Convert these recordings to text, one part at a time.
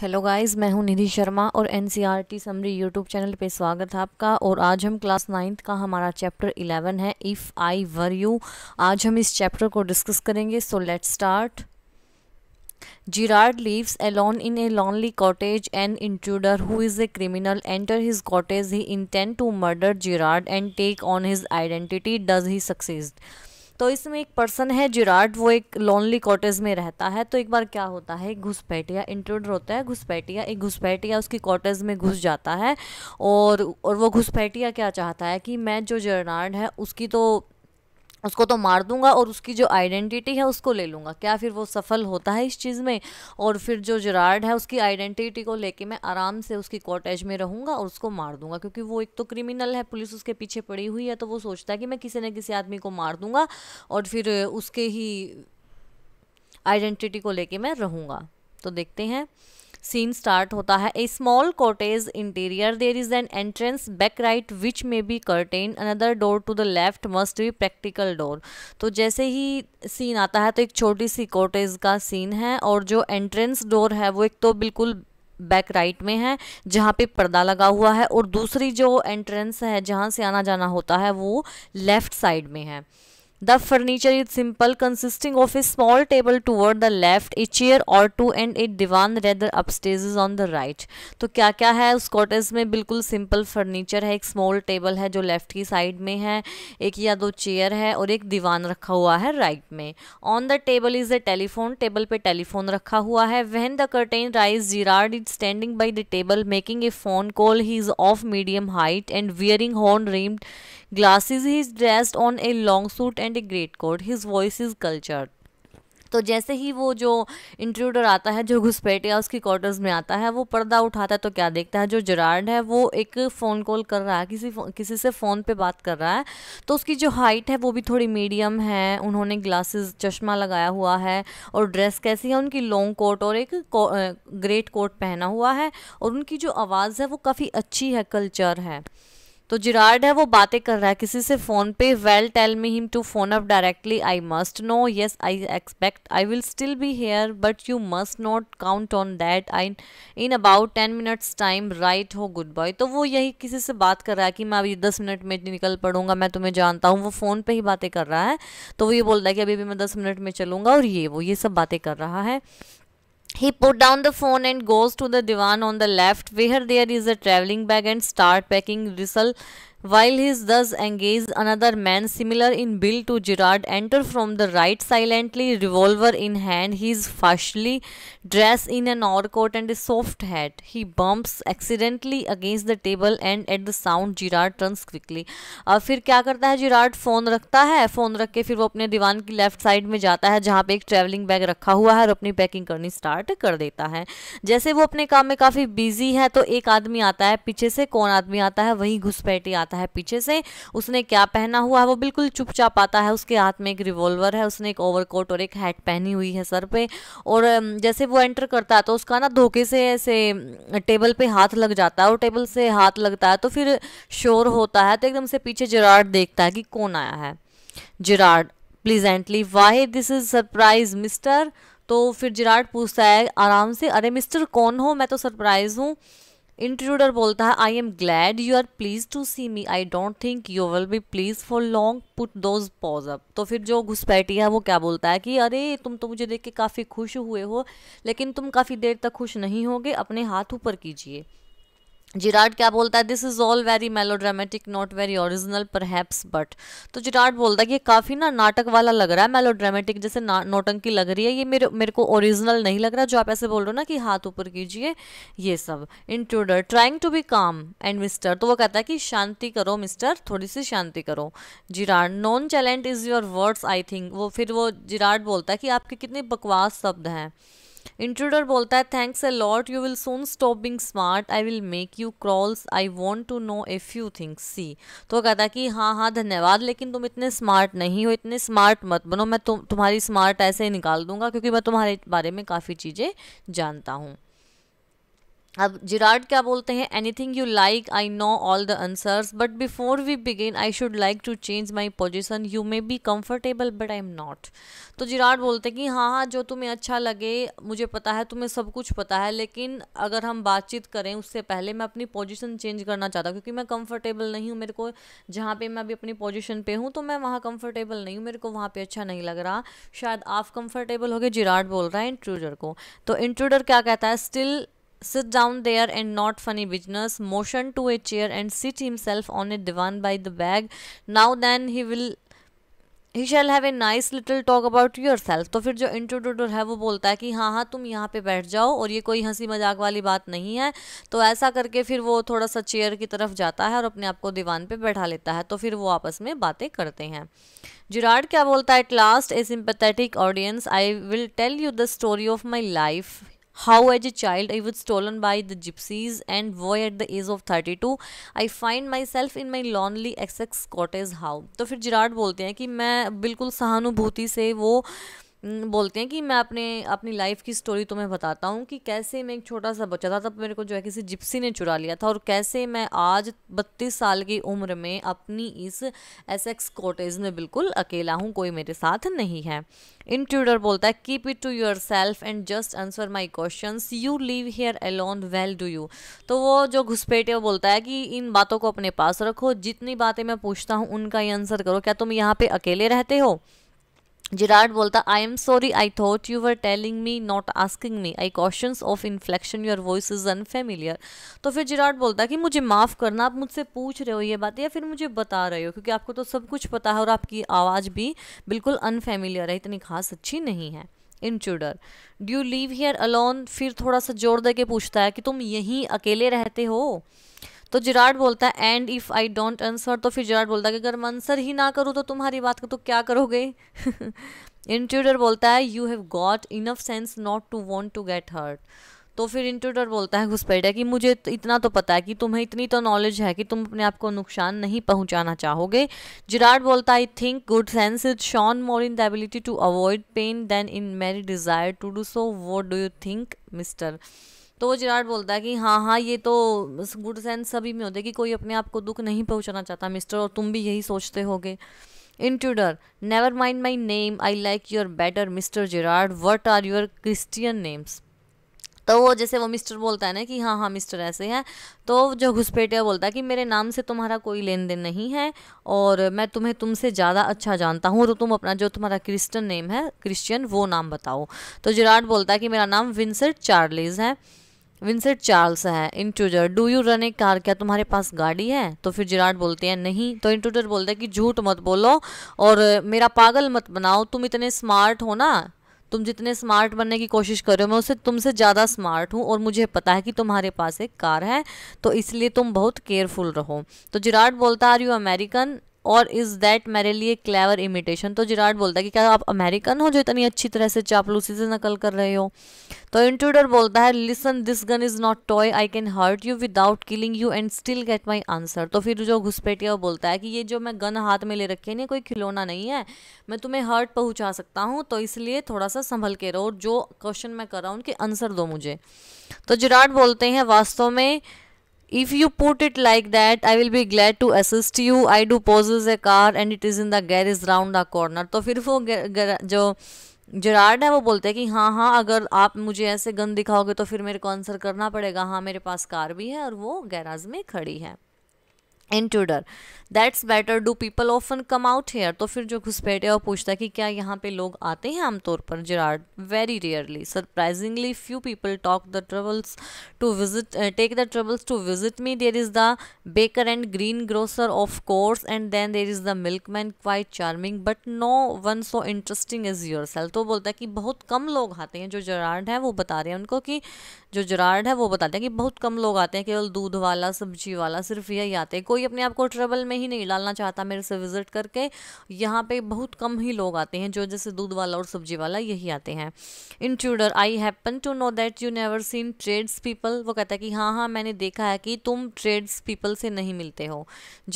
Hello guys मैं हूं निधि शर्मा और N C R T summary YouTube channel पे स्वागत है आपका और आज हम क्लास नाइन्थ का हमारा चैप्टर इलेवन है इफ़ आई वर यू आज हम इस चैप्टर को डिस्कस करेंगे so let's start Girard a lone in a lonely cottage an intruder who is a criminal enter his cottage he intent to murder Girard and take on his identity does he success तो इसमें एक person है Gerard वो एक lonely cottage में रहता है तो एक बार क्या होता है घुसपैठिया इंट्रोडर होता है घुसपैठिया एक घुसपैठिया उसकी कॉटेज में घुस जाता है और और वो घुसपैठिया क्या चाहता है कि मैं जो जिराड है उसकी तो उसको तो मार दूंगा और उसकी जो आइडेंटिटी है उसको ले लूँगा क्या फिर वो सफल होता है इस चीज़ में और फिर जो जरार्ड है उसकी आइडेंटिटी को लेके मैं आराम से उसकी कॉटेज में रहूँगा और उसको मार दूंगा क्योंकि वो एक तो क्रिमिनल है पुलिस उसके पीछे पड़ी हुई है तो वो सोचता है कि मैं किसी न किसी आदमी को मार दूंगा और फिर उसके ही आइडेंटिटी को लेके मैं रहूँगा तो देखते हैं सीन स्टार्ट होता है a small cottage interior there is an entrance back right which may be curtain another door to the left must be practical door तो जैसे ही सीन आता है तो एक छोटी सी कॉटेज का सीन है और जो एंट्रेंस डोर है वो एक तो बिल्कुल बैक राइट में है जहाँ पे पर्दा लगा हुआ है और दूसरी जो एंट्रेंस है जहाँ से आना जाना होता है वो लेफ्ट साइड में है the furniture is simple consisting of a small table toward the left a chair और two and a divan rather upstairs is on the right तो क्या क्या है उस कॉटेज में बिल्कुल सिंपल फर्नीचर है एक स्मॉल टेबल है जो लेफ्ट की साइड में है एक या दो चेयर है और एक दीवान रखा हुआ है राइट में on the table is a telephone table पे टेलीफोन रखा हुआ है when the curtain rise Gerrard is standing by the table making a phone call he is of medium height and wearing horn rimmed glasses he is dressed on a long suit and a great coat his voice is cultured तो जैसे ही वो जो intruder आता है जो घुसपैठिया उसकी quarters में आता है वो पर्दा उठाता है तो क्या देखता है जो जरार्ड है वो एक फ़ोन कॉल कर रहा है किसी किसी से फ़ोन पे बात कर रहा है तो उसकी जो हाइट है वो भी थोड़ी मीडियम है उन्होंने ग्लासेस चश्मा लगाया हुआ है और ड्रेस कैसी है उनकी लॉन्ग कोट और एक को, ग्रेट कोट पहना हुआ है और उनकी जो आवाज़ है वो काफ़ी अच्छी है कल्चर है तो जिराड है वो बातें कर रहा है किसी से फ़ोन पे well tell me him to phone up directly I must know yes I expect I will still be here but you must not count on that I in about ten minutes time right ho good boy तो वो यही किसी से बात कर रहा है कि मैं अभी दस मिनट में निकल पड़ूंगा मैं तुम्हें जानता हूँ वो फ़ोन पर ही बातें कर रहा है तो वो ये बोल रहा है कि अभी भी मैं दस मिनट में चलूंगा और ये वो ये सब बातें कर रहा है He put down the phone and goes to the divan on the left where there is a traveling bag and start packing. Rizal While he is thus engaged, another man similar in build to Gerard enter from the right silently, revolver in hand. He is fashly dressed in an overcoat and a soft hat. He bumps accidentally against the table and at the sound Gerard turns quickly. अब fir kya karta hai Gerrard phone rakhta hai phone rakh ke fir wo apne divan ki left side mein jata hai jahan pe ek travelling bag rakha hua hai aur apni packing karni start kar deta hai jaise wo apne kaam mein kafi busy hai to ek aadmi aata hai piche se kon aadmi aata hai wahi ghuspaiti aata है आता है पीछे से उसने क्या पहना हुआ है वो बिल्कुल चुपचाप आता है उसके हाथ में एक रिवॉल्वर है उसने एक ओवरकोट और एक हैट पहनी हुई है सर पे और जैसे वो एंटर करता है तो उसका ना धोखे से ऐसे टेबल पे हाथ लग जाता है और टेबल से हाथ लगता है तो फिर शोर होता है तो एकदम से पीछे जिराड देखता है कि कौन आया है Gerrard pleasantly why this is surprise mister तो फिर जिराड पूछता है आराम से अरे मिस्टर कौन हो मैं तो सरप्राइज़ हूँ इंट्रूडर बोलता है I am glad you are pleased to see me I don't think you will be pleased for long put those paws up तो फिर जो घुसपैठी है वो क्या बोलता है कि अरे तुम तो मुझे देख के काफ़ी खुश हुए हो लेकिन तुम काफ़ी देर तक खुश नहीं होगे अपने हाथ ऊपर कीजिए जिराड क्या बोलता है this is all very melodramatic not very original पर बट तो जिराड बोलता है कि काफ़ी ना नाटक वाला लग रहा है मेलोड्रामेटिक जैसे ना नोटंकी लग रही है ये मेरे मेरे को ओरिजिनल नहीं लग रहा जो आप ऐसे बोल रहे हो ना कि हाथ ऊपर कीजिए ये सब intruder trying to be calm and mister तो वो कहता है कि शांति करो मिस्टर थोड़ी सी शांति करो Gerrard nonchalant is your words I think वो फिर वो जिराड बोलता है कि आपके कितने बकवास शब्द हैं इंट्रूडर बोलता है thanks a lot you will soon stop being smart I will make you crawls I want to know a few things see तो कहता है कि हाँ हाँ धन्यवाद लेकिन तुम इतने स्मार्ट नहीं हो इतने स्मार्ट मत बनो मैं तुम तुम्हारी स्मार्ट ऐसे ही निकाल दूंगा क्योंकि मैं तुम्हारे बारे में काफ़ी चीज़ें जानता हूँ अब जिराड क्या बोलते हैं anything you like I know all the answers but before we begin I should like to change my position you may be comfortable but I am not तो जिराड बोलते हैं कि हाँ हाँ जो तुम्हें अच्छा लगे मुझे पता है तुम्हें सब कुछ पता है लेकिन अगर हम बातचीत करें उससे पहले मैं अपनी पोजिशन चेंज करना चाहता हूँ क्योंकि मैं कम्फर्टेबल नहीं हूँ मेरे को जहाँ पर मैं अभी अपनी पोजिशन पर हूँ तो मैं वहाँ कम्फर्टेबल नहीं हूँ मेरे को वहाँ पर अच्छा नहीं लग रहा शायद आप कम्फर्टेबल हो गए जिराड बोल रहा है इंट्रूडर को तो इंट्रूडर क्या कहता है still sit down there and not funny business motioned to a chair and sit himself on a divan by the bag now then he will he shall have a nice little talk about yourself तो फिर जो इंट्रोड्यूटर है वो बोलता है कि हाँ हाँ तुम यहाँ पे बैठ जाओ और ये कोई हंसी मजाक वाली बात नहीं है तो ऐसा करके फिर वो थोड़ा सा चेयर की तरफ जाता है और अपने आप को दीवान पे बैठा लेता है तो फिर वो आपस में बातें करते हैं जिराड क्या बोलता है at last a sympathetic audience I will tell you the story of my life How, as a child, I was stolen by the gypsies and boy at the age of 32, I find myself in my lonely Essex cottage how. तो फिर Gerard बोलते हैं कि मैं बिल्कुल सहानुभूति से वो बोलते हैं कि मैं अपने अपनी लाइफ की स्टोरी तुम्हें बताता हूँ कि कैसे मैं एक छोटा सा बच्चा था तब मेरे को जो है किसी जिप्सी ने चुरा लिया था और कैसे मैं आज बत्तीस साल की उम्र में अपनी इस एस एक्स कॉटेज में बिल्कुल अकेला हूँ कोई मेरे साथ नहीं है इन ट्यूडर बोलता है keep it to yourself and just answer my question you live here alone well do you तो वो जो घुसपेटे वो बोलता है कि इन बातों को अपने पास रखो जितनी बातें मैं पूछता हूँ उनका ही आंसर करो क्या तुम यहाँ पे अकेले रहते हो जिराड बोलता I am sorry I thought you were telling me not asking me I question of inflection your voice is unfamiliar तो फिर जिराड बोलता कि मुझे माफ़ करना आप मुझसे पूछ रहे हो ये बात या फिर मुझे बता रहे हो क्योंकि आपको तो सब कुछ पता है और आपकी आवाज़ भी बिल्कुल अनफेमिलियर है इतनी खास अच्छी नहीं है intruder do live here alone फिर थोड़ा सा जोर दे के पूछता है कि तुम यहीं अकेले रहते हो तो जिराड बोलता है and if I don't answer तो फिर जिराड बोलता है कि अगर मैं आंसर ही ना करूँ तो तुम्हारी बात का तो क्या करोगे इंट्रूडर बोलता है you have got enough sense not to want to get hurt तो फिर इंट्रूडर बोलता है घुसपैठा कि मुझे तो इतना तो पता है कि तुम्हें इतनी तो नॉलेज है कि तुम अपने आप को नुकसान नहीं पहुंचाना चाहोगे जिराड बोलता है I think good sense is shown more in the ability to avoid pain than in mere desire to do so what do you think mister तो जिराड बोलता है कि हाँ हाँ ये तो गुड सेंस सभी में होते कि कोई अपने आप को दुख नहीं पहुँचाना चाहता मिस्टर और तुम भी यही सोचते होगे intruder never mind my name I like your better mister Gerrard what are your Christian names तो वो जैसे वो मिस्टर बोलता है ना कि हाँ हाँ मिस्टर ऐसे हैं तो जो घुसपेटिया बोलता है कि मेरे नाम से तुम्हारा कोई लेन देन नहीं है और मैं तुम्हें तुमसे ज़्यादा अच्छा जानता हूँ तो तुम अपना जो तुम्हारा क्रिस्टन नेम है क्रिश्चियन वो नाम बताओ तो जिराड बोलता है कि मेरा नाम विंसर चार्लिस है विंसेंट चार्ल्स है intruder do you run a car क्या तुम्हारे पास गाड़ी है तो फिर जिराड बोलते हैं नहीं तो इंट्यूजर बोलता है कि झूठ मत बोलो और मेरा पागल मत बनाओ तुम इतने स्मार्ट हो ना तुम जितने स्मार्ट बनने की कोशिश कर रहे हो मैं उससे तुमसे ज़्यादा स्मार्ट हूँ और मुझे पता है कि तुम्हारे पास एक कार है तो इसलिए तुम बहुत केयरफुल रहो तो जिराड बोलता आर यू अमेरिकन और इज़ दैट मेरे लिए क्लेवर इमिटेशन तो जिराड बोलता है कि क्या आप अमेरिकन हो जो इतनी अच्छी तरह से चापलूसी से नकल कर रहे हो तो इंट्रूडर बोलता है listen this gun is not toy I can hurt you without killing you and still get my answer तो फिर जो घुसपेटिया वो बोलता है कि ये जो मैं गन हाथ में ले रखी है ना कोई खिलौना नहीं है मैं तुम्हें हर्ट पहुँचा सकता हूँ तो इसलिए थोड़ा सा संभल के रहो जो क्वेश्चन मैं कर रहा हूँ उनके आंसर दो मुझे तो जिराड बोलते हैं वास्तव में If you put it like that, I will be glad to assist you. I do possess a car and it is in the garage round the corner. to fir wo jo जराड है वो बोलते हैं कि हाँ हाँ अगर आप मुझे ऐसे गन दिखाओगे तो फिर मेरे को आंसर करना पड़ेगा हाँ मेरे पास कार भी है और वो गैराज में खड़ी है intruder that's better do people often come out here तो फिर जो घुसपैठे और वो पूछता है कि क्या यहाँ पे लोग आते हैं आमतौर पर Gerrard very rarely surprisingly few people talk the trouble to visit take the trouble to visit me there is the baker and greengrocer of course and then there is the milkman quite charming but no one so interesting is yourself तो बोलता है कि बहुत कम लोग आते हैं जो जराड है वो बता रहे हैं उनको कि जो जराड है वो बताते हैं कि बहुत कम लोग आते हैं केवल दूध वाला सब्जी वाला सिर्फ यही आते हैं कोई अपने आप को ट्रबल में ही नहीं डालना चाहता मेरे से विज़िट करके यहाँ पे बहुत कम ही लोग आते हैं जो जैसे दूध वाला और सब्जी वाला यही आते हैं intruder I happen to know that you never seen trades people वो कहता है कि हाँ हाँ मैंने देखा है कि तुम ट्रेड्स पीपल से नहीं मिलते हो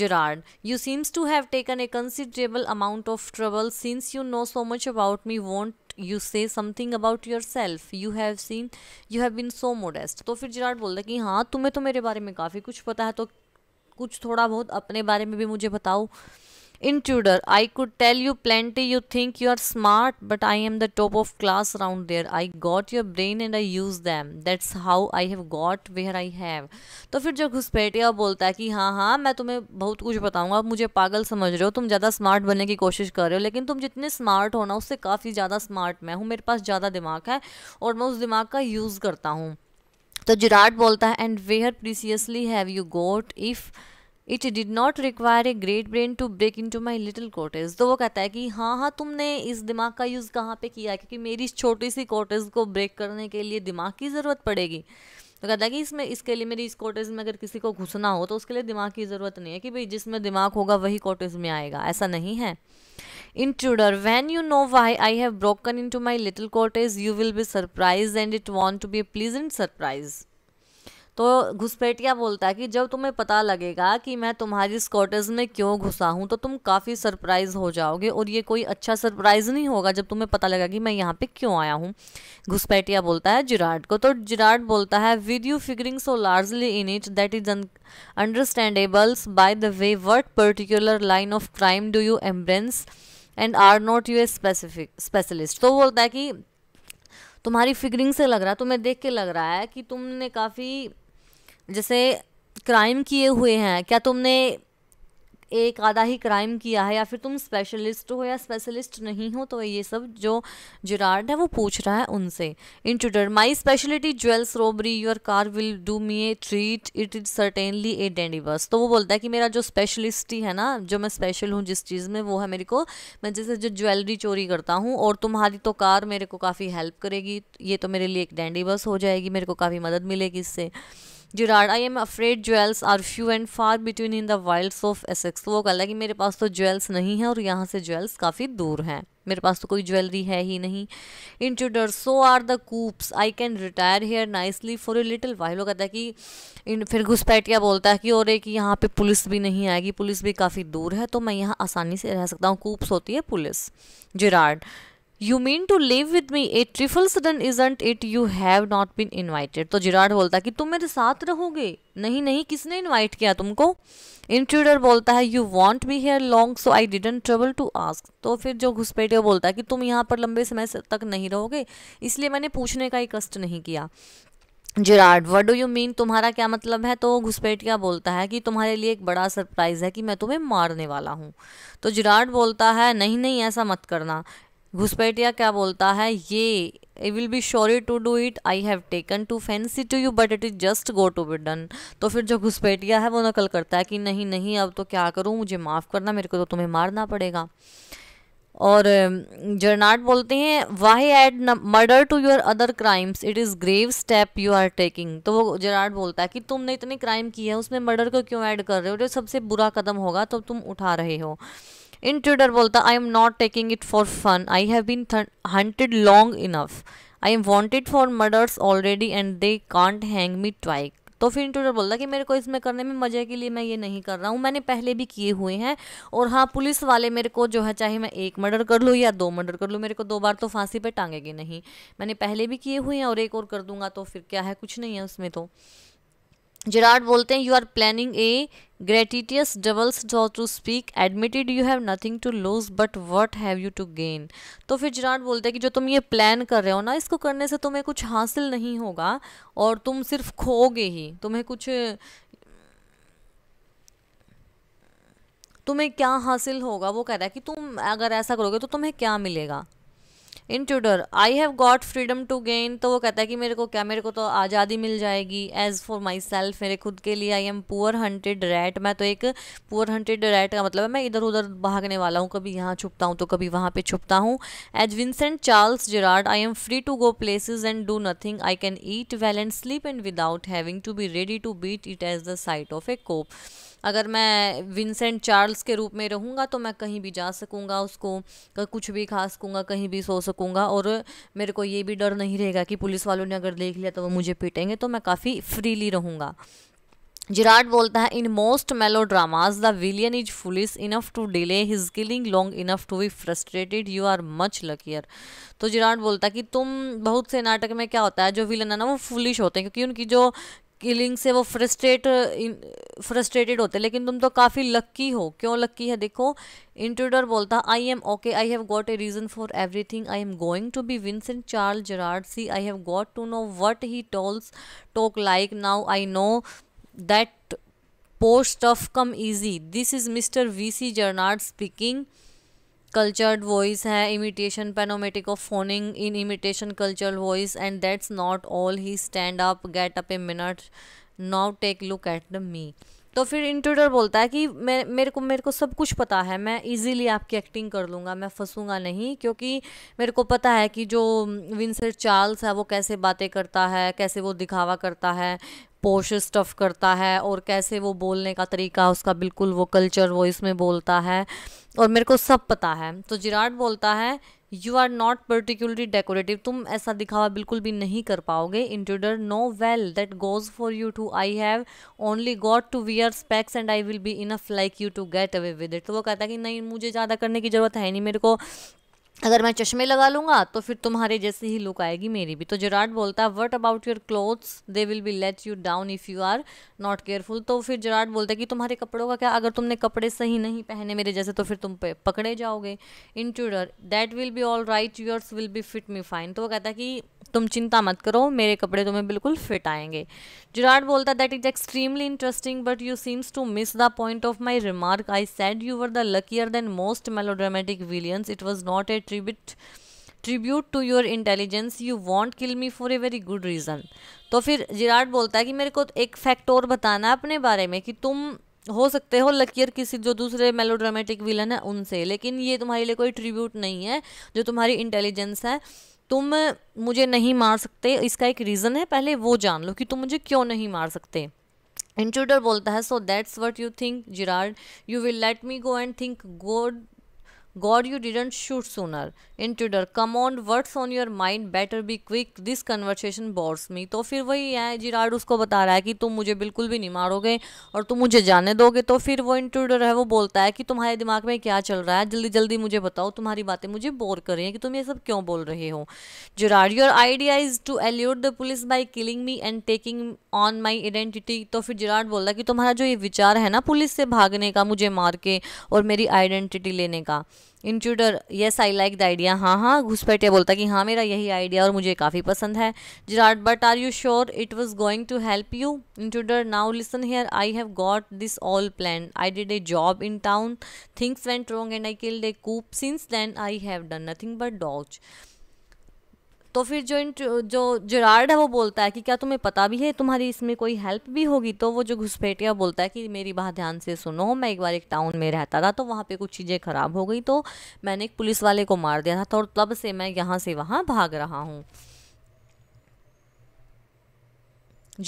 Gerrard you seems to have taken a considerable amount of trouble since you know so much about me won't you say something about yourself you have seen you have been so modest तो फिर Gerard बोलता है कि हाँ तुम्हें तो मेरे बारे में काफ़ी कुछ पता है तो कुछ थोड़ा बहुत अपने बारे में भी मुझे बताओ intruder I could tell you plenty you think you are smart but I am the top of class round there I got your brain and I use them that's how I have got where I have तो फिर जो घुसपैठिया बोलता है कि हाँ हाँ मैं तुम्हें बहुत कुछ बताऊंगा आप मुझे पागल समझ रहे हो तुम ज़्यादा स्मार्ट बनने की कोशिश कर रहे हो लेकिन तुम जितने स्मार्ट हो ना उससे काफ़ी ज़्यादा स्मार्ट मैं हूँ मेरे पास ज़्यादा दिमाग है और मैं उस दिमाग का यूज़ करता हूँ तो जुराट बोलता है and where precisely have you got if it did not require a great brain to break into my little cottage तो वो कहता है कि हाँ हाँ तुमने इस दिमाग का यूज़ कहाँ पे किया है क्योंकि मेरी इस छोटी सी कोटेज को ब्रेक करने के लिए दिमाग की ज़रूरत पड़ेगी तो कहता है कि इसमें इसके लिए मेरी इस कोटेज में अगर किसी को घुसना हो तो उसके लिए दिमाग की ज़रूरत नहीं है कि भाई जिसमें दिमाग होगा वही कोटेज में आएगा ऐसा नहीं है intruder when you know why I have broken into my little cottage you will be surprise and it won't to be pleasant surprise तो घुसपैठिया बोलता है कि जब तुम्हें पता लगेगा कि मैं तुम्हारी स्कॉटर्स में क्यों घुसा हूँ तो तुम काफ़ी सरप्राइज हो जाओगे और ये कोई अच्छा सरप्राइज नहीं होगा जब तुम्हें पता लगेगा कि मैं यहाँ पे क्यों आया हूँ घुसपैठिया बोलता है जिराड को तो जिराड बोलता है with you figuring so largely in it that is understandable by the way what particular line of crime do you embrace and are not you a specific specialist तो बोलता है कि तुम्हारी फिगरिंग से लग रहा है तुम्हें देख के लग रहा है कि तुमने काफ़ी जैसे क्राइम किए हुए हैं क्या तुमने एक आधा ही क्राइम किया है या फिर तुम स्पेशलिस्ट हो या स्पेशलिस्ट नहीं हो तो ये सब जो जिराड है वो पूछ रहा है उनसे intruder my speciality jewels robbery your car will do me a treat it is certainly a डेंडीवर्स तो वो बोलता है कि मेरा जो स्पेशलिस्टी है ना जो मैं स्पेशल हूँ जिस चीज़ में वो है मेरे को मैं जैसे जो ज्वेलरी चोरी करता हूँ और तुम्हारी तो कार मेरे को काफ़ी हेल्प करेगी ये तो मेरे लिए एक डेंडीवर्स हो जाएगी मेरे को काफ़ी मदद मिलेगी इससे Gerrard I am afraid jewels are few and far between in the wilds of Essex वो कहला कि मेरे पास तो ज्वेल्स नहीं है और यहाँ से ज्वेल्स काफ़ी दूर हैं मेरे पास तो कोई ज्वेलरी है ही नहीं intruder so are the cops I can retire here nicely for a little while वो कहता है कि इन फिर घुसपैठिया बोलता है कि और एक यहाँ पे पुलिस भी नहीं आएगी पुलिस भी काफ़ी दूर है तो मैं यहाँ आसानी से रह सकता हूँ कूप्स होती है police Gerrard you mean to live with me a trifle sudden isn't it you have not been invited तो जिराड बोलता है कि तुम मेरे साथ रहोगे नहीं नहीं किसने इन्वाइट किया तुमको इंट्रूडर बोलता है you won't be here long so I didn't trouble to ask तो फिर जो घुसपैठिया बोलता है कि तुम यहाँ पर लंबे समय तक नहीं रहोगे इसलिए मैंने पूछने का ही कष्ट नहीं किया Gerrard what do you mean तुम्हारा क्या मतलब है तो घुसपैठिया बोलता है कि तुम्हारे लिए एक बड़ा सरप्राइज़ है कि मैं तुम्हें मारने वाला हूँ तो जिराड बोलता है नहीं नहीं ऐसा मत करना घुसपैठिया क्या बोलता है ये I will be sorry to do it I have taken to fancy to you but it is just got to be done तो फिर जो घुसपैठिया है वो नकल करता है कि नहीं नहीं अब तो क्या करूँ मुझे माफ़ करना मेरे को तो तुम्हें मारना पड़ेगा और जर्नाट बोलते हैं why add murder to your other crimes it is grave step you are taking तो वो जर्नाट बोलता है कि तुमने इतने क्राइम किए हैं उसमें मर्डर को क्यों ऐड कर रहे हो जो सबसे बुरा कदम होगा तो तुम उठा रहे हो इंट्रूडर बोलता I am not taking it for fun I have been hunted long enough I am wanted for murders already and they can't hang me twice तो फिर इंट्रोडर बोलता कि मेरे को इसमें करने में मज़े के लिए मैं ये नहीं कर रहा हूँ मैंने पहले भी किए हुए हैं और हाँ पुलिस वाले मेरे को जो है चाहे मैं एक मर्डर कर लूँ या दो मर्डर कर लूँ मेरे को दो बार तो फांसी पे टांगेगी नहीं मैंने पहले भी किए हुए हैं और एक और कर दूंगा तो फिर क्या है कुछ नहीं है उसमें तो जिराड बोलते हैं you are planning a gratuitous doubles डॉ to speak admitted you have nothing to lose but what have you to gain तो फिर जिराड बोलते हैं कि जो तुम ये प्लान कर रहे हो ना इसको करने से तुम्हें कुछ हासिल नहीं होगा और तुम सिर्फ खोगे ही तुम्हें कुछ तुम्हें क्या हासिल होगा वो कह रहा है कि तुम अगर ऐसा करोगे तो तुम्हें क्या मिलेगा intruder I have got freedom to gain तो वो कहता है कि मेरे को क्या मेरे को तो आज़ादी मिल जाएगी एज़ फॉर माई सेल्फ मेरे खुद के लिए I am poor hunted rat मैं तो एक पुअर हंटेड रैट का मतलब है मैं इधर उधर भागने वाला हूँ कभी यहाँ छुपता हूँ तो कभी वहाँ पर छुपता हूँ as Vincent Charles Gerard I am free to go places and do nothing I can eat well and sleep and without having to be ready to beat it as the sight of a cop अगर मैं Vincent Charles के रूप में रहूँगा तो मैं कहीं भी जा सकूँगा उसको कुछ भी खा सकूँगा कहीं भी सो सकूँगा और मेरे को ये भी डर नहीं रहेगा कि पुलिस वालों ने अगर देख लिया तो वो मुझे पीटेंगे तो मैं काफ़ी फ्रीली रहूँगा जिराड बोलता है in most melodramas the villain is foolish enough to delay his killing long enough to be frustrated you are much luckier तो जिराड बोलता है कि तुम बहुत से नाटक में क्या होता है जो विलन है ना वो फुलिश होते हैं क्योंकि उनकी जो किलिंग से वो फ्रस्ट्रेट फ्रस्ट्रेटेड होते लेकिन तुम तो काफ़ी लक्की हो क्यों लक्की है देखो इंट्रोडर बोलता I am okay I have got a reason for everything I am going to be Vincent Charles Gerard see I have got to know what he tolls talk like now I know that post of come easy this is Mister V C Gerard speaking cultured voice है imitation पेनोमेटिक of phoning in imitation culture voice and that's not all he stand up get up a minute now take look at the me तो फिर intruder बोलता है कि मैं मेरे को मेरे को सब कुछ पता है मैं इजीली आपकी एक्टिंग कर लूँगा मैं फंसूँगा नहीं क्योंकि मेरे को पता है कि जो विंसर चार्ल्स है वो कैसे बातें करता है कैसे वो दिखावा करता है पोश स्टफ़ करता है और कैसे वो बोलने का तरीका उसका बिल्कुल वो कल्चर वो इसमें बोलता है और मेरे को सब पता है तो जिराड बोलता है you are not particularly decorative तुम ऐसा दिखावा बिल्कुल भी नहीं कर पाओगे intruder no well that goes for you too I have only got to wear specs and I will be enough like you to get away with it तो वो कहता है कि नहीं मुझे ज़्यादा करने की ज़रूरत है नहीं मेरे को अगर मैं चश्मे लगा लूँगा तो फिर तुम्हारे जैसी ही लुक आएगी मेरी भी तो जेरार्ड बोलता है what about your clothes they will be let you down if you are not careful तो फिर जेरार्ड बोलता है कि तुम्हारे कपड़ों का क्या अगर तुमने कपड़े सही नहीं पहने मेरे जैसे तो फिर तुम पे पकड़े जाओगे intruder that will be all right yours will be fit me fine तो वो कहता है कि तुम चिंता मत करो मेरे कपड़े तुम्हें बिल्कुल फिट आएंगे जुराड बोलता that is extremely interesting but you seems to miss the point of my remark I said you were the luckier than most melodramatic villains it was not a tribute tribute to your intelligence you won't kill me for a very good reason तो फिर Gerard बोलता है कि मेरे को एक fact और बताना अपने बारे में कि तुम हो सकते हो लकीर किसी जो दूसरे मेलोड्रामेटिक विलन है उनसे लेकिन ये तुम्हारे लिए कोई ट्रिब्यूट नहीं है जो तुम्हारी इंटेलिजेंस है तुम मुझे नहीं मार सकते इसका एक रीज़न है पहले वो जान लो कि तुम मुझे क्यों नहीं मार सकते इंट्रूडर बोलता है so that's what you think Gerard you will let me go and think God God, you didn't shoot sooner. Intruder, come on, what's on your mind? Better be quick. This conversation bores me. तो फिर वही है Gerard उसको बता रहा है कि तुम मुझे बिल्कुल भी नहीं मारोगे और तुम मुझे जाने दोगे तो फिर वो इंट्रूडर है वो बोलता है कि तुम्हारे दिमाग में क्या चल रहा है जल्दी जल्दी मुझे बताओ तुम्हारी बातें मुझे बोर कर रही हैं कि तुम ये सब क्यों बोल रहे हो Gerard your idea is to elude the police by killing me and taking on my identity तो फिर जिराड बोल रहा है कि तुम्हारा जो ये विचार है ना पुलिस से भागने का मुझे मार के और मेरी आइडेंटिटी लेने का intruder yes I like the idea हाँ हाँ घुसपैठिया बोलता कि हाँ मेरा यही आइडिया और मुझे काफ़ी पसंद है Gerard but are you sure it was going to help you intruder now listen here I have got this all plan I did a job in town things went wrong and I killed a cop since then I have done nothing but dodge तो फिर जो इन जो Gerrard है वो बोलता है कि क्या तुम्हें पता भी है तुम्हारी इसमें कोई हेल्प भी होगी तो वो जो घुसपैठिया बोलता है कि मेरी बात ध्यान से सुनो मैं एक बार एक टाउन में रहता था तो वहाँ पे कुछ चीज़ें ख़राब हो गई तो मैंने एक पुलिस वाले को मार दिया था तो तब से मैं यहाँ से वहाँ भाग रहा हूँ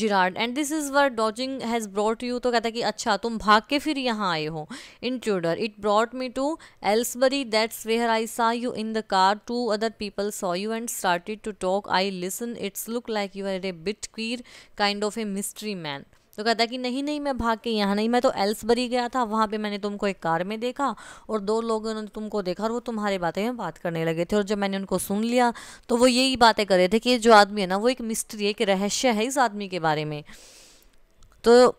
Gerard and this is where dodging has brought you तो कहता है कि अच्छा तुम भाग के फिर यहाँ आए हो intruder it brought me to Aylesbury that's where I saw you in the car two other people saw you and started to talk I listen it's look like you are a bit queer kind of a mystery man तो कहता है कि नहीं नहीं मैं भाग के यहाँ नहीं मैं तो एल्सबरी गया था वहाँ पे मैंने तुमको एक कार में देखा और दो लोगों ने तुमको देखा और वो तुम्हारे बातें में बात करने लगे थे और जब मैंने उनको सुन लिया तो वो यही बातें कर रहे थे कि जो आदमी है ना वो एक मिस्ट्री है एक रहस्य है इस आदमी के बारे में तो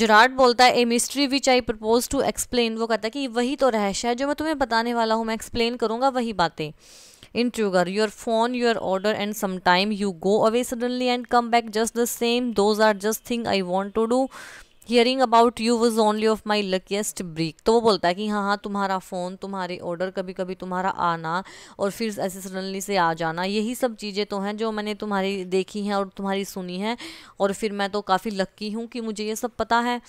जराड बोलता है a mystery which I propose to explain वो कहता है कि वही तो रहस्य है जो मैं तुम्हें बताने वाला हूँ मैं एक्सप्लेन करूँगा वही बातें intruder your phone your order and some time you go away suddenly and come back just the same those are just thing I want to do hearing about you was only of my luckiest break तो वो बोलता है कि हाँ हाँ तुम्हारा phone तुम्हारे order कभी कभी तुम्हारा आना और फिर ऐसे सडनली से आ जाना यही सब चीज़ें तो हैं जो मैंने तुम्हारी देखी हैं और तुम्हारी सुनी है और फिर मैं तो काफ़ी लक्की हूँ कि मुझे ये सब पता है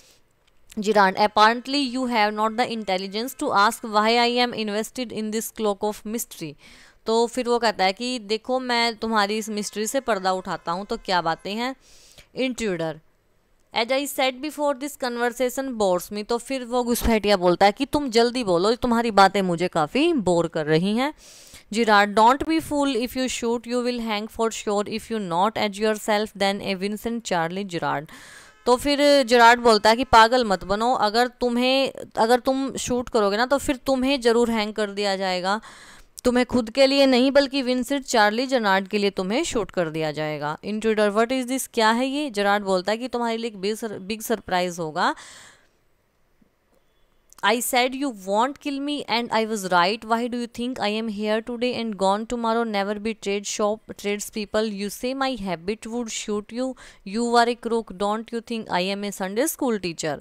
Gerard apparently you have not the intelligence to ask why I am invested in this cloak of mystery तो फिर वो कहता है कि देखो मैं तुम्हारी इस मिस्ट्री से पर्दा उठाता हूँ तो क्या बातें हैं intruder as I said before this conversation bores me तो फिर वो घुसपैठिया बोलता है कि तुम जल्दी बोलो तुम्हारी बातें मुझे काफ़ी बोर कर रही हैं Gerard don't be fool if you shoot you will hang for sure if you not as yourself then a Vincent Charlie Gerard तो फिर जिराड बोलता है कि पागल मत बनो अगर तुम्हें अगर तुम शूट करोगे ना तो फिर तुम्हें ज़रूर हैंग कर दिया जाएगा तुम्हें खुद के लिए नहीं बल्कि विंसेंट चार्ली जरार्ड के लिए तुम्हें शूट कर दिया जाएगा इंट्रूडर व्हाट इज दिस क्या है ये जरार्ड बोलता है कि तुम्हारे लिए एक बिग सरप्राइज होगा I said you won't kill me and I was right. Why do you think I am here today and gone tomorrow? Never be trade shop tradespeople. You say my habit would shoot you. You are a crook. Don't you think I am a Sunday school teacher?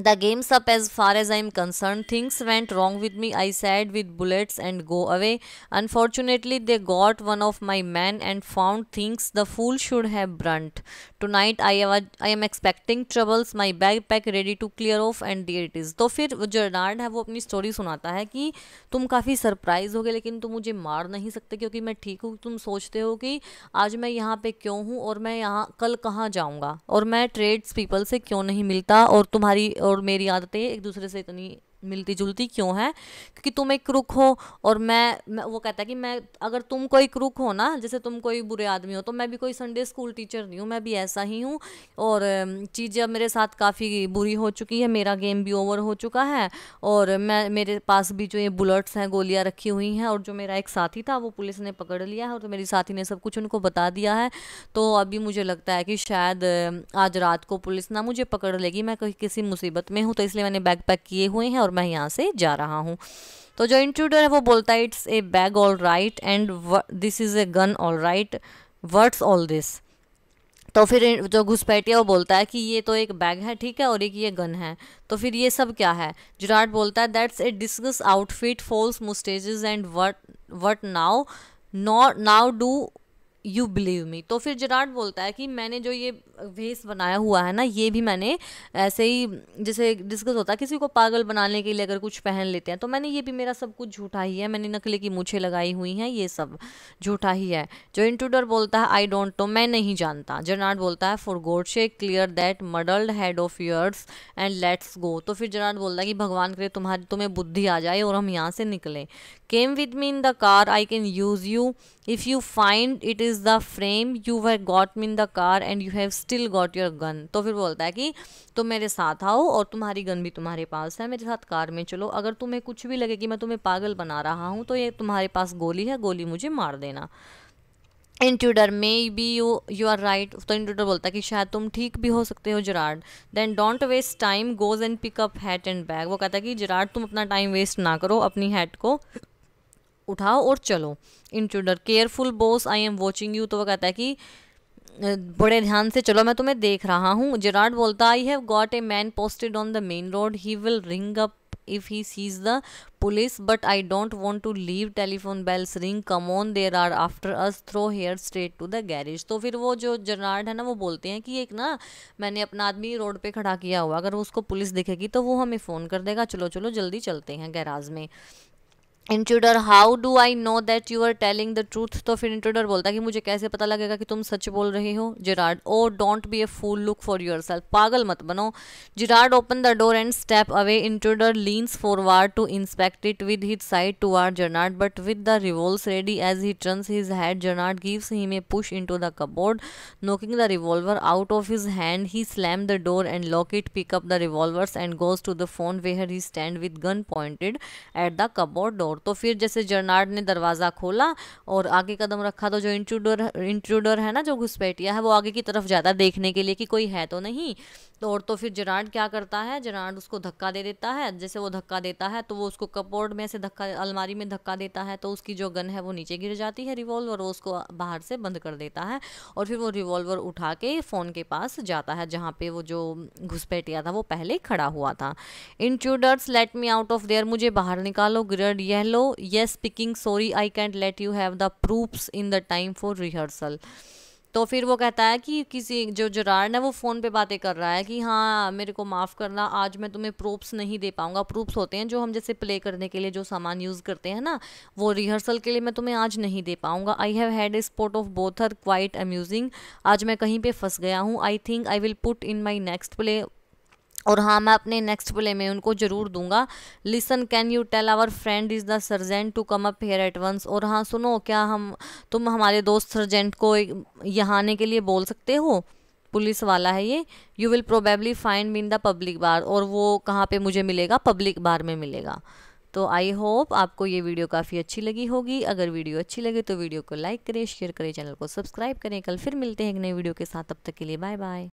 The game's up as far as I am concern things went wrong with me I said with bullets and go away unfortunately they got one of my man and found things the fool should have burnt tonight I I am expecting troubles my bag pack ready to clear off and there it is तो फिर जो जर्नार्ड है वो अपनी story सुनाता है कि तुम काफ़ी सरप्राइज हो गए लेकिन तुम मुझे मार नहीं सकते क्योंकि मैं ठीक हूँ तुम सोचते हो कि आज मैं यहाँ पर क्यों हूँ और मैं यहाँ कल कहाँ जाऊँगा और मैं ट्रेड्स पीपल से क्यों नहीं मिलता और तुम्हारी और मेरी आदतें एक दूसरे से इतनी मिलती जुलती क्यों है क्योंकि तुम एक रुक हो और मैं, मैं वो कहता है कि मैं अगर तुम कोई रुक हो ना जैसे तुम कोई बुरे आदमी हो तो मैं भी कोई संडे स्कूल टीचर नहीं हूँ मैं भी ऐसा ही हूँ और चीज़ें अब मेरे साथ काफ़ी बुरी हो चुकी है मेरा गेम भी ओवर हो चुका है और मैं मेरे पास भी जो ये बुलेट्स हैं गोलियाँ रखी हुई हैं और जो मेरा एक साथी था वो पुलिस ने पकड़ लिया है और तो मेरी साथी ने सब कुछ उनको बता दिया है तो अभी मुझे लगता है कि शायद आज रात को पुलिस ना मुझे पकड़ लेगी मैं किसी मुसीबत में हूँ तो इसलिए मैंने बैग पैक किए हुए हैं और मैं यहाँ से जा रहा हूँ तो जो इंट्रूडर है वो बोलता है it's a bag all right and this is a gun all right words all this तो फिर जो घुसपैठिया वो बोलता है कि ये तो एक बैग है ठीक है और एक ये गन है तो फिर ये सब क्या है जुराट बोलता है that's a disguise outfit false moustaches and what what now not now do you believe me तो फिर जेराड बोलता है कि मैंने जो ये वेस बनाया हुआ है ना ये भी मैंने ऐसे ही जैसे डिस्कस होता है किसी को पागल बनाने के लिए अगर कुछ पहन लेते हैं तो मैंने ये भी मेरा सब कुछ झूठा ही है मैंने नकली की मूछे लगाई हुई हैं ये सब झूठा ही है जो इंट्रूडर बोलता है आई डोंट नो मैं नहीं जानता जेराड बोलता है for God sake clear that muddled head of yours and let's go तो फिर जेराड बोलता है कि भगवान करे तुम्हारी तुम्हें बुद्धि आ जाए और हम यहाँ से निकलें came with me in the car I can use you if you find it is is the frame you have got me the car and you have still got your gun तो फिर बोलता है कि तुम मेरे साथ आओ और तुम्हारी गन भी तुम्हारे पास है मेरे साथ कार में चलो अगर तुम्हें कुछ भी लगे कि मैं तुम्हें पागल बना रहा हूँ तो ये तुम्हारे पास गोली है गोली मुझे मार देना intruder maybe you you are right तो इंट्यूडर बोलता है कि शायद तुम ठीक भी हो सकते हो Gerard then don't waste time goes and pick up hat and bag वो कहता है कि जराड तुम अपना टाइम वेस्ट ना करो अपनी हैट को उठाओ और चलो intruder careful boss I am watching you तो वो कहता है कि बड़े ध्यान से चलो मैं तुम्हें देख रहा हूँ जेराड बोलता I have got a man posted on the main road he will ring up if he sees the police but I don't want to leave telephone bells ring come on there are after us through here straight to the garage तो फिर वो जो जर्नार्ड है ना वो बोलते हैं कि एक ना मैंने अपना आदमी रोड पे खड़ा किया हुआ अगर उसको पुलिस दिखेगी तो वो हमें फ़ोन कर देगा चलो चलो जल्दी चलते हैं गैराज में intruder how do I know that you are telling the truth तो फिर इंट्रूडर बोलता है कि मुझे कैसे पता लगेगा कि तुम सच बोल रहे हो Gerard oh don't be a fool look for yourself पागल मत बनो Gerard open the door and step away intruder leans forward to inspect it with his side to are Gerard but with the revolver ready as he turns his head Gerard gives him a push in to the cupboard knocking the revolver out of his hand he slam the door and lock it pick up the revolvers and goes to the phone where he stand with gun pointed at the cupboard door और तो फिर जैसे जर्नार्ड ने दरवाज़ा खोला और आगे कदम रखा तो जो इंट्रूडर इंट्रूडर है ना जो घुसपैठिया है वो आगे की तरफ जाता है देखने के लिए कि कोई है तो नहीं तो और तो फिर जर्नार्ड क्या करता है जर्नार्ड उसको धक्का दे देता है जैसे वो धक्का देता है तो वो उसको कपोर्ड में से धक्का अलमारी में धक्का देता है तो उसकी जो गन है वो नीचे गिर जाती है रिवॉल्वर वो उसको बाहर से बंद कर देता है और फिर वो रिवॉल्वर उठा के फ़ोन के पास जाता है जहाँ पे वो जो घुसपैठिया था वो पहले खड़ा हुआ था intruders let me out of there मुझे बाहर निकालो ग्रड यह hello yes speaking sorry I can't let you have the proofs in the time for rehearsal तो फिर वो कहता है कि किसी जो जरार है वो फ़ोन पे बातें कर रहा है कि हाँ मेरे को माफ़ करना आज मैं तुम्हें प्रूफ्स नहीं दे पाऊँगा प्रूफ्स होते हैं जो हम जैसे प्ले करने के लिए जो सामान यूज़ करते हैं ना वो रिहर्सल के लिए मैं तुम्हें आज नहीं दे पाऊँगा I have had a spot of bother quite amusing आज मैं कहीं पर फंस गया हूँ I think I will put in my next play और हाँ मैं अपने नेक्स्ट प्ले में उनको जरूर दूंगा listen can you tell our friend is the sergeant to come up here at once और हाँ सुनो क्या हम तुम हमारे दोस्त सर्जेंट को यहाँ आने के लिए बोल सकते हो पुलिस वाला है ये you will probably find me in the public bar और वो कहाँ पे मुझे मिलेगा पब्लिक बार में मिलेगा तो आई होप आपको ये वीडियो काफ़ी अच्छी लगी होगी अगर वीडियो अच्छी लगे तो वीडियो को लाइक करें शेयर करें चैनल को सब्सक्राइब करें कल फिर मिलते हैं एक नई वीडियो के साथ अब तक के लिए बाय बाय